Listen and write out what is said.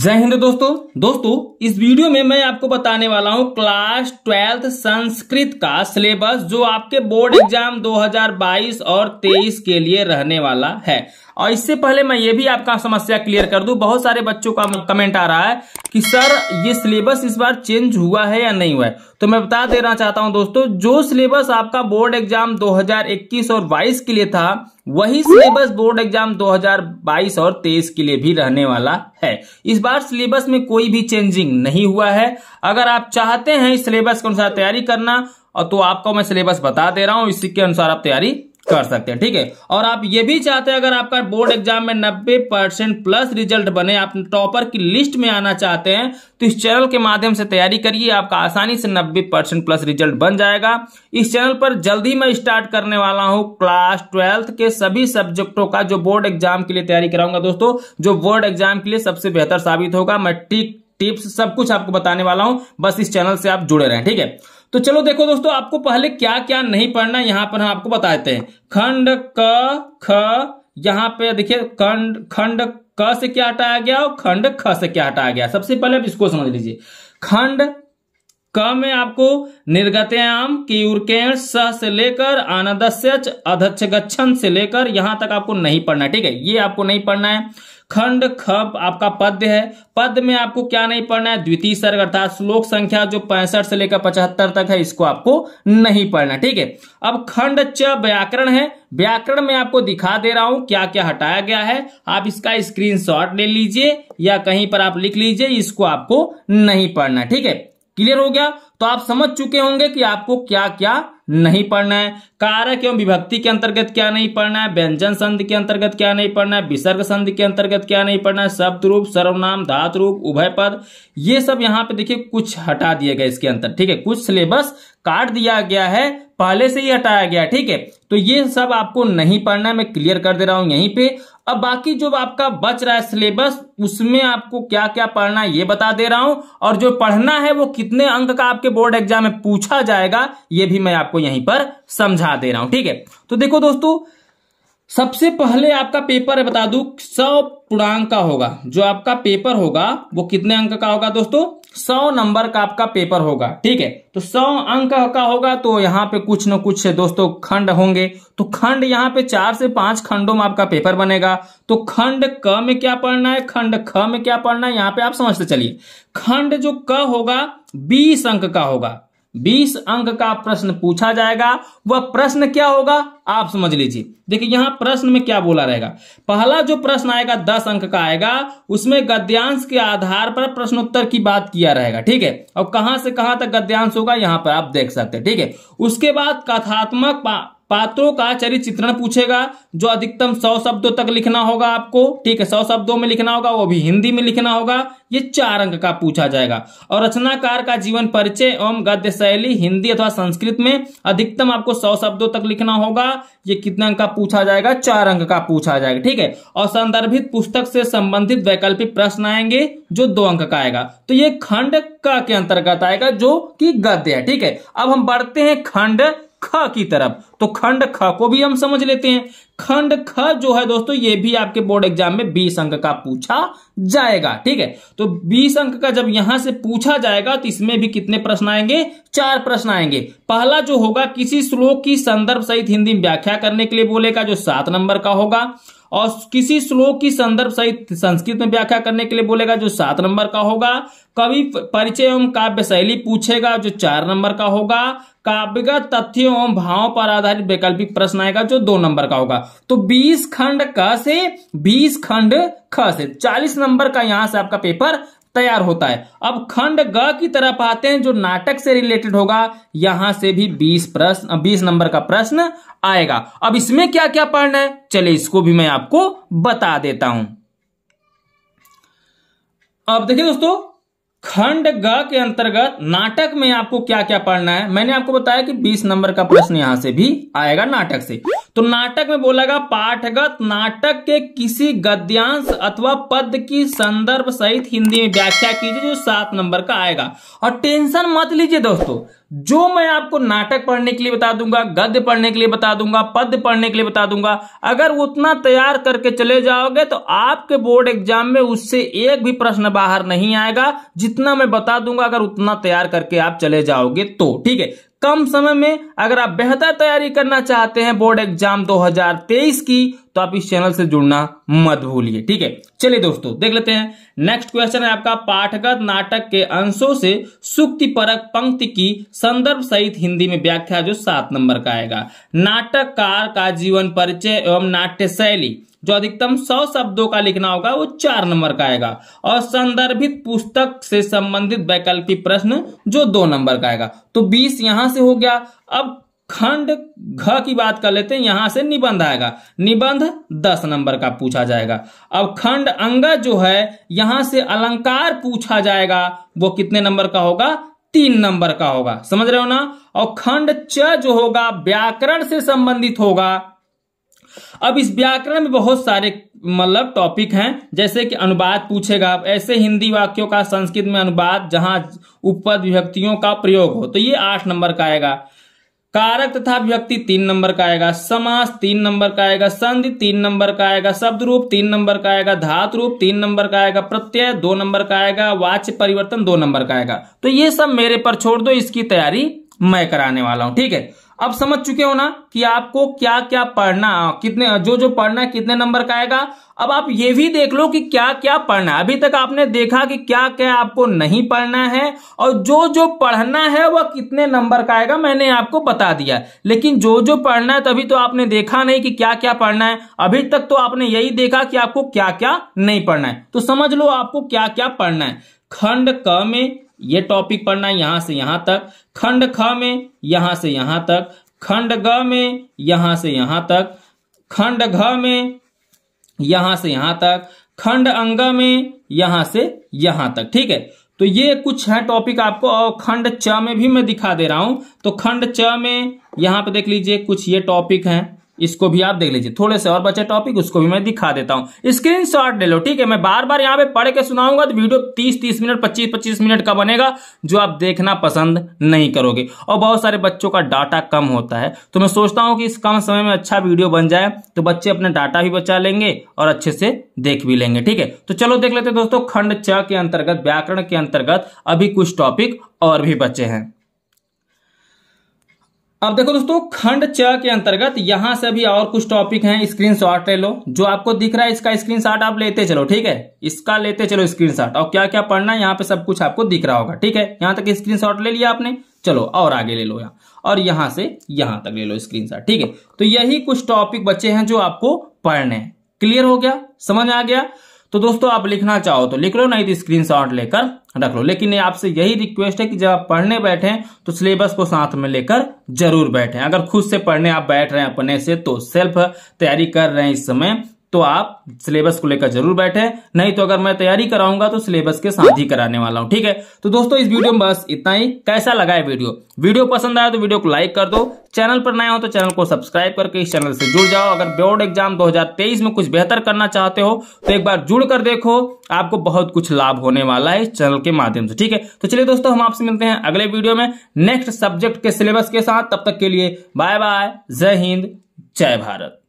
जय हिंद दोस्तों दोस्तों इस वीडियो में मैं आपको बताने वाला हूं क्लास ट्वेल्थ संस्कृत का सिलेबस जो आपके बोर्ड एग्जाम 2022 और 23 के लिए रहने वाला है और इससे पहले मैं ये भी आपका समस्या क्लियर कर दूं बहुत सारे बच्चों का कमेंट आ रहा है कि सर ये सिलेबस इस बार चेंज हुआ है या नहीं हुआ है तो मैं बता देना चाहता हूं दोस्तों जो सिलेबस आपका बोर्ड एग्जाम 2021 और 22 के लिए था वही सिलेबस बोर्ड एग्जाम 2022 और 23 के लिए भी रहने वाला है इस बार सिलेबस में कोई भी चेंजिंग नहीं हुआ है अगर आप चाहते हैं इस सिलेबस के अनुसार तैयारी करना और तो आपको मैं सिलेबस बता दे रहा हूं इसी के अनुसार आप तैयारी कर सकते हैं ठीक है और आप ये भी चाहते हैं अगर आपका बोर्ड एग्जाम में 90 परसेंट प्लस रिजल्ट बने आप टॉपर की लिस्ट में आना चाहते हैं तो इस चैनल के माध्यम से तैयारी करिए आपका आसानी से 90 परसेंट प्लस रिजल्ट बन जाएगा इस चैनल पर जल्दी मैं स्टार्ट करने वाला हूं क्लास ट्वेल्थ के सभी सब्जेक्टों का जो बोर्ड एग्जाम के लिए तैयारी कराऊंगा दोस्तों जो बोर्ड एग्जाम के लिए सबसे बेहतर साबित होगा मैं टिक टिप्स सब कुछ आपको बताने वाला हूं बस इस चैनल से आप जुड़े रहें ठीक है तो चलो देखो दोस्तों आपको पहले क्या क्या नहीं पढ़ना यहां पर हम आपको बता देते हैं खंड क ख यहां पे देखिए खंड खंड क से क्या हटाया गया और खंड ख से क्या हटाया गया सबसे पहले आप इसको समझ लीजिए खंड क में आपको निर्गत्याम कियुर्केण सह से लेकर आनंद गच्छन से लेकर यहां तक आपको नहीं पढ़ना ठीक है ये आपको नहीं पढ़ना है खंड खप आपका पद्य है पद्य में आपको क्या नहीं पढ़ना है द्वितीय सर्ग अर्थात श्लोक संख्या जो पैंसठ से लेकर पचहत्तर तक है इसको आपको नहीं पढ़ना ठीक है अब खंड च व्याकरण है व्याकरण में आपको दिखा दे रहा हूं क्या क्या हटाया गया है आप इसका स्क्रीनशॉट ले लीजिए या कहीं पर आप लिख लीजिए इसको आपको नहीं पढ़ना ठीक है क्लियर हो गया तो आप समझ चुके होंगे कि आपको क्या क्या नहीं पढ़ना है कारक एवं विभक्ति के अंतर्गत क्या नहीं पढ़ना है व्यंजन संधि के अंतर्गत क्या नहीं पढ़ना है विसर्ग संधि के अंतर्गत क्या नहीं पढ़ना है शब्द रूप सर्वनाम धातु रूप उभय पद ये सब यहाँ पे देखिए कुछ हटा दिया गया इसके अंतर ठीक है कुछ सिलेबस काट दिया गया है पहले से ही हटाया गया ठीक है तो ये सब आपको नहीं पढ़ना मैं क्लियर कर दे रहा हूं यहीं पे अब बाकी जो आपका बच रहा है सिलेबस उसमें आपको क्या क्या पढ़ना है ये बता दे रहा हूं और जो पढ़ना है वो कितने अंक का आपके बोर्ड एग्जाम में पूछा जाएगा ये भी मैं आपको यहीं पर समझा दे रहा हूं ठीक है तो देखो दोस्तों सबसे पहले आपका पेपर है बता दू सौ पूर्णांक का होगा जो आपका पेपर होगा वो कितने अंक का होगा दोस्तों सौ नंबर का आपका पेपर होगा ठीक है तो सौ अंक का होगा तो यहाँ पे कुछ न कुछ दोस्तों खंड होंगे तो खंड यहाँ पे चार से पांच खंडों में आपका पेपर बनेगा तो खंड क में क्या पढ़ना है खंड ख में क्या पढ़ना है यहाँ पे आप समझते चलिए खंड जो क होगा बीस अंक का होगा बीस अंक का प्रश्न पूछा जाएगा वह प्रश्न क्या होगा आप समझ लीजिए देखिए यहां प्रश्न में क्या बोला रहेगा पहला जो प्रश्न आएगा दस अंक का आएगा उसमें गद्यांश के आधार पर प्रश्नोत्तर की बात किया रहेगा ठीक है और कहां से कहां तक गद्यांश होगा यहां पर आप देख सकते हैं ठीक है उसके बाद कथात्मक पात्रों का चरित्र चित्रण पूछेगा जो अधिकतम सौ शब्दों तक लिखना होगा आपको ठीक है सौ शब्दों में लिखना होगा वो भी हिंदी में लिखना होगा ये चार अंक का पूछा जाएगा और रचनाकार का जीवन परिचय एवं गद्य शैली हिंदी अथवा संस्कृत में अधिकतम आपको सौ शब्दों तक लिखना होगा ये कितने अंक का पूछा जाएगा चार अंक का पूछा जाएगा ठीक है और संदर्भित पुस्तक से संबंधित वैकल्पिक प्रश्न आएंगे जो दो अंक का आएगा तो ये खंड का के अंतर्गत आएगा जो कि गद्य है ठीक है अब हम बढ़ते हैं खंड ख की तरफ तो खंड ख को भी हम समझ लेते हैं खंड ख जो है दोस्तों ये भी आपके बोर्ड एग्जाम में बीस अंक का पूछा जाएगा ठीक है तो बीस अंक का जब यहां से पूछा जाएगा तो इसमें भी कितने प्रश्न आएंगे चार प्रश्न आएंगे पहला जो होगा किसी श्लोक की संदर्भ सहित हिंदी में व्याख्या करने के लिए बोलेगा जो सात नंबर का होगा और किसी श्लोक की संदर्भ सहित संस्कृत में व्याख्या करने के लिए बोलेगा जो सात नंबर का होगा कवि परिचय एवं काव्य शैली पूछेगा जो चार नंबर का होगा काव्यगत तथ्य एवं भाव पर आधारित वैकल्पिक प्रश्न आएगा जो दो नंबर का होगा तो बीस खंड क से बीस खंड ख से चालीस नंबर का यहां से आपका पेपर तैयार होता है अब खंड ग की तरफ आते हैं जो नाटक से रिलेटेड होगा यहां से भी 20 प्रश्न 20 नंबर का प्रश्न आएगा अब इसमें क्या क्या पढ़ना है चलिए इसको भी मैं आपको बता देता हूं अब देखिए दोस्तों खंड ग के अंतर्गत नाटक में आपको क्या क्या पढ़ना है मैंने आपको बताया कि 20 नंबर का प्रश्न यहां से भी आएगा नाटक से तो नाटक में बोला गया पाठगत नाटक के किसी गद्यांश अथवा पद की संदर्भ सहित हिंदी में व्याख्या कीजिए जो सात नंबर का आएगा और टेंशन मत लीजिए दोस्तों जो मैं आपको नाटक पढ़ने के लिए बता दूंगा गद्य पढ़ने के लिए बता दूंगा पद पढ़ने के लिए बता दूंगा अगर उतना तैयार करके चले जाओगे तो आपके बोर्ड एग्जाम में उससे एक भी प्रश्न बाहर नहीं आएगा जितना मैं बता दूंगा अगर उतना तैयार करके आप चले जाओगे तो ठीक है कम समय में अगर आप बेहतर तैयारी करना चाहते हैं बोर्ड एग्जाम 2023 की तो आप इस चैनल से जुड़ना मत भूलिए ठीक है चलिए दोस्तों देख लेते हैं नेक्स्ट क्वेश्चन है आपका पाठगत नाटक के अंशों से सुक्ति परक पंक्ति की संदर्भ सहित हिंदी में व्याख्या जो सात नंबर का आएगा नाटककार का जीवन परिचय एवं नाट्य शैली जो अधिकतम सौ शब्दों का लिखना होगा वो चार नंबर का आएगा और संदर्भित पुस्तक से संबंधित वैकल्पिक प्रश्न जो दो नंबर का आएगा तो बीस यहां से हो गया अब खंड घ की बात कर लेते हैं यहां से निबंध आएगा निबंध दस नंबर का पूछा जाएगा अब खंड अंग जो है यहां से अलंकार पूछा जाएगा वो कितने नंबर का होगा तीन नंबर का होगा समझ रहे हो ना और खंड च जो होगा व्याकरण से संबंधित होगा अब इस व्याकरण में बहुत सारे मतलब टॉपिक हैं जैसे कि अनुवाद पूछेगा ऐसे हिंदी वाक्यों का संस्कृत में अनुवाद जहां उपपद विभक्तियों का प्रयोग हो तो ये आठ नंबर का आएगा कारक तथा व्यक्ति तीन नंबर का आएगा समास तीन नंबर का आएगा संधि तीन नंबर का आएगा शब्द रूप तीन नंबर का आएगा धातु रूप तीन नंबर का आएगा प्रत्यय दो नंबर का आएगा वाच्य परिवर्तन दो नंबर का आएगा तो ये सब मेरे पर छोड़ दो इसकी तैयारी मैं कराने वाला हूं ठीक है अब समझ चुके हो ना कि आपको क्या क्या पढ़ना कितने जो जो पढ़ना है कितने नंबर का आएगा अब आप ये भी देख लो कि क्या क्या पढ़ना है अभी तक आपने देखा कि क्या क्या आपको नहीं पढ़ना है और जो जो पढ़ना है वह कितने नंबर का आएगा मैंने आपको बता दिया लेकिन जो जो पढ़ना है तभी तो आपने देखा नहीं कि क्या क्या पढ़ना है अभी तक तो आपने यही देखा कि आपको क्या क्या नहीं पढ़ना है तो समझ लो आपको क्या क्या पढ़ना है खंड क में ये टॉपिक पढ़ना है यहां से यहां तक खंड ख में यहां से यहां तक खंड ग में यहां से यहां तक खंड घ में यहां से यहां तक खंड अंग में यहां से यहां तक ठीक है तो ये कुछ है टॉपिक आपको और खंड च में भी मैं दिखा दे रहा हूं तो खंड च में यहां पे देख लीजिए कुछ ये टॉपिक हैं इसको भी आप देख लीजिए थोड़े से और बचे टॉपिक उसको भी मैं दिखा देता हूं स्क्रीन शॉट ले लो ठीक है मैं बार बार यहाँ पे पढ़ के सुनाऊंगा तो वीडियो तीस तीस मिनट पच्चीस पच्चीस मिनट का बनेगा जो आप देखना पसंद नहीं करोगे और बहुत सारे बच्चों का डाटा कम होता है तो मैं सोचता हूँ कि इस कम समय में अच्छा वीडियो बन जाए तो बच्चे अपना डाटा भी बचा लेंगे और अच्छे से देख भी लेंगे ठीक है तो चलो देख लेते दोस्तों खंड छ के अंतर्गत व्याकरण के अंतर्गत अभी कुछ टॉपिक और भी बचे हैं अब देखो दोस्तों खंड च के अंतर्गत यहां से भी और कुछ टॉपिक हैं स्क्रीनशॉट ले लो जो आपको दिख रहा है इसका स्क्रीनशॉट आप लेते चलो ठीक है इसका लेते चलो स्क्रीनशॉट और क्या क्या पढ़ना है यहाँ पे सब कुछ आपको दिख रहा होगा ठीक है यहां तक शॉट ले लिया आपने चलो और आगे ले लो यहाँ और यहां से यहां तक ले लो शॉट ठीक है तो यही कुछ टॉपिक बच्चे हैं जो आपको पढ़ने क्लियर हो गया समझ आ गया तो दोस्तों आप लिखना चाहो तो लिख लो नहीं तो शॉट लेकर रख लो लेकिन आपसे यही रिक्वेस्ट है कि जब आप पढ़ने बैठें तो सिलेबस को साथ में लेकर जरूर बैठें अगर खुद से पढ़ने आप बैठ रहे हैं अपने से तो सेल्फ तैयारी कर रहे हैं इस समय तो आप सिलेबस को लेकर जरूर बैठे नहीं तो अगर मैं तैयारी कराऊंगा तो सिलेबस के साथ ही कराने वाला हूं ठीक है तो दोस्तों इस वीडियो में बस इतना ही कैसा लगा है वीडियो वीडियो पसंद आया तो वीडियो को लाइक कर दो चैनल पर नया हो तो चैनल को सब्सक्राइब करके इस चैनल से जुड़ जाओ अगर बोर्ड एग्जाम दो में कुछ बेहतर करना चाहते हो तो एक बार जुड़ देखो आपको बहुत कुछ लाभ होने वाला है इस चैनल के माध्यम से ठीक है तो चलिए दोस्तों हम आपसे मिलते हैं अगले वीडियो में नेक्स्ट सब्जेक्ट के सिलेबस के साथ तब तक के लिए बाय बाय जय हिंद जय भारत